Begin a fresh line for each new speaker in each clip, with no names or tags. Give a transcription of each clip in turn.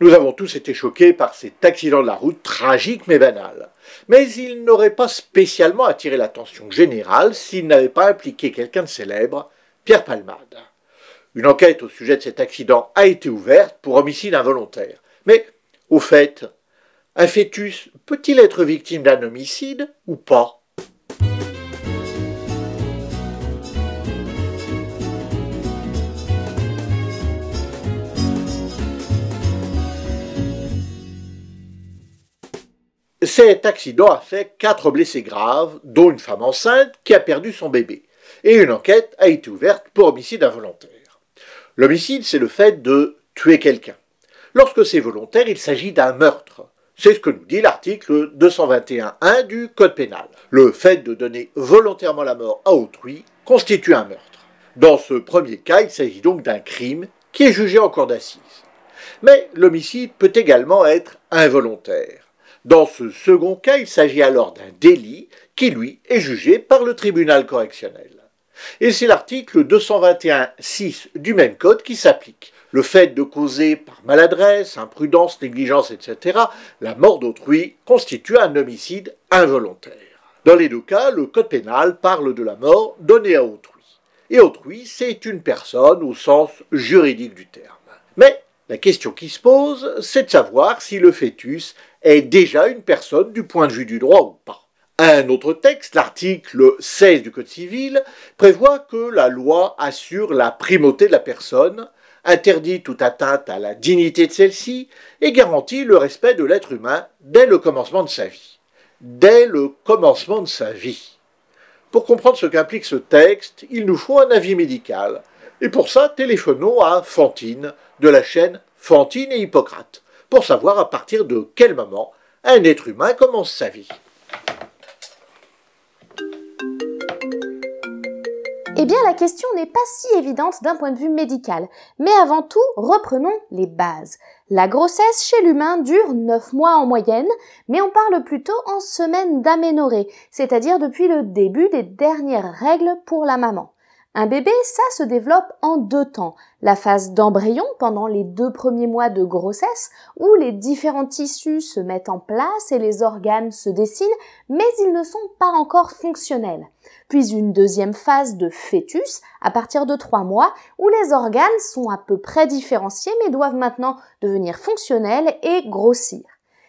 Nous avons tous été choqués par cet accident de la route tragique mais banal. Mais il n'aurait pas spécialement attiré l'attention générale s'il n'avait pas impliqué quelqu'un de célèbre, Pierre Palmade. Une enquête au sujet de cet accident a été ouverte pour homicide involontaire. Mais, au fait, un fœtus peut-il être victime d'un homicide ou pas Cet accident a fait quatre blessés graves, dont une femme enceinte qui a perdu son bébé. Et une enquête a été ouverte pour homicide involontaire. L'homicide, c'est le fait de tuer quelqu'un. Lorsque c'est volontaire, il s'agit d'un meurtre. C'est ce que nous dit l'article 221.1 du Code pénal. Le fait de donner volontairement la mort à autrui constitue un meurtre. Dans ce premier cas, il s'agit donc d'un crime qui est jugé en cour d'assises. Mais l'homicide peut également être involontaire. Dans ce second cas, il s'agit alors d'un délit qui, lui, est jugé par le tribunal correctionnel. Et c'est l'article 221.6 du même code qui s'applique. Le fait de causer par maladresse, imprudence, négligence, etc., la mort d'autrui constitue un homicide involontaire. Dans les deux cas, le code pénal parle de la mort donnée à autrui. Et autrui, c'est une personne au sens juridique du terme. Mais la question qui se pose, c'est de savoir si le fœtus est déjà une personne du point de vue du droit ou pas. Un autre texte, l'article 16 du Code civil, prévoit que la loi assure la primauté de la personne, interdit toute atteinte à la dignité de celle-ci et garantit le respect de l'être humain dès le commencement de sa vie. Dès le commencement de sa vie. Pour comprendre ce qu'implique ce texte, il nous faut un avis médical, et pour ça, téléphonons à Fantine de la chaîne Fantine et Hippocrate pour savoir à partir de quel moment un être humain commence sa vie.
Eh bien, la question n'est pas si évidente d'un point de vue médical. Mais avant tout, reprenons les bases. La grossesse chez l'humain dure 9 mois en moyenne, mais on parle plutôt en semaines d'aménorée, c'est-à-dire depuis le début des dernières règles pour la maman. Un bébé, ça se développe en deux temps. La phase d'embryon pendant les deux premiers mois de grossesse où les différents tissus se mettent en place et les organes se dessinent, mais ils ne sont pas encore fonctionnels. Puis une deuxième phase de fœtus à partir de trois mois où les organes sont à peu près différenciés mais doivent maintenant devenir fonctionnels et grossir.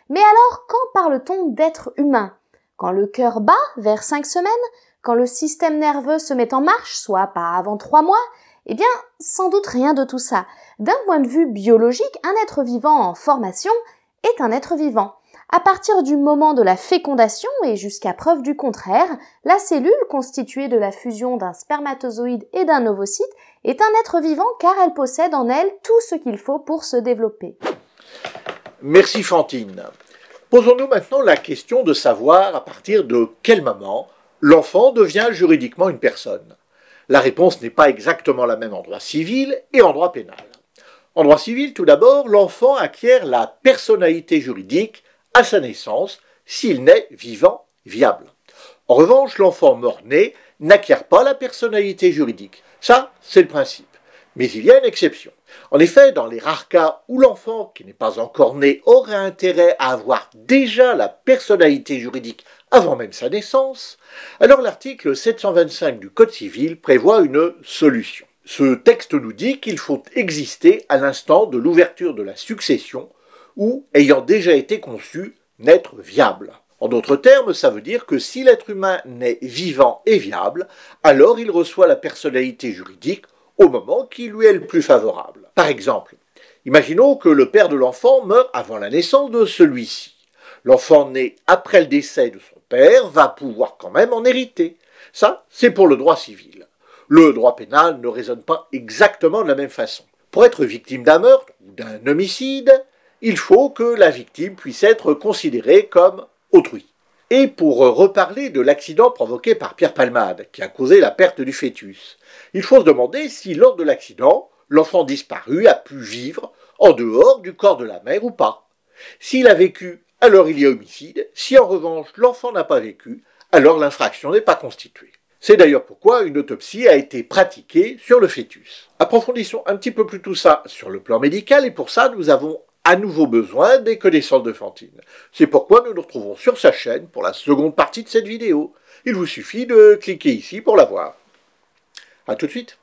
Mais alors, quand parle-t-on d'être humain Quand le cœur bat vers cinq semaines quand le système nerveux se met en marche, soit pas avant trois mois, eh bien, sans doute rien de tout ça. D'un point de vue biologique, un être vivant en formation est un être vivant. À partir du moment de la fécondation et jusqu'à preuve du contraire, la cellule constituée de la fusion d'un spermatozoïde et d'un ovocyte est un être vivant car elle possède en elle tout ce qu'il faut pour se développer.
Merci Fantine. Posons-nous maintenant la question de savoir à partir de quel moment l'enfant devient juridiquement une personne. La réponse n'est pas exactement la même en droit civil et en droit pénal. En droit civil, tout d'abord, l'enfant acquiert la personnalité juridique à sa naissance s'il naît vivant, viable. En revanche, l'enfant mort-né n'acquiert pas la personnalité juridique. Ça, c'est le principe. Mais il y a une exception. En effet, dans les rares cas où l'enfant qui n'est pas encore né aurait intérêt à avoir déjà la personnalité juridique avant même sa naissance, alors l'article 725 du Code civil prévoit une solution. Ce texte nous dit qu'il faut exister à l'instant de l'ouverture de la succession ou, ayant déjà été conçu, naître viable. En d'autres termes, ça veut dire que si l'être humain naît vivant et viable, alors il reçoit la personnalité juridique au moment qui lui est le plus favorable. Par exemple, imaginons que le père de l'enfant meurt avant la naissance de celui-ci. L'enfant naît après le décès de son père va pouvoir quand même en hériter. Ça, c'est pour le droit civil. Le droit pénal ne raisonne pas exactement de la même façon. Pour être victime d'un meurtre ou d'un homicide, il faut que la victime puisse être considérée comme autrui. Et pour reparler de l'accident provoqué par Pierre Palmade, qui a causé la perte du fœtus, il faut se demander si lors de l'accident, l'enfant disparu a pu vivre en dehors du corps de la mère ou pas. S'il a vécu alors il y a homicide. Si en revanche l'enfant n'a pas vécu, alors l'infraction n'est pas constituée. C'est d'ailleurs pourquoi une autopsie a été pratiquée sur le fœtus. Approfondissons un petit peu plus tout ça sur le plan médical et pour ça nous avons à nouveau besoin des connaissances de Fantine. C'est pourquoi nous nous retrouvons sur sa chaîne pour la seconde partie de cette vidéo. Il vous suffit de cliquer ici pour la voir. A tout de suite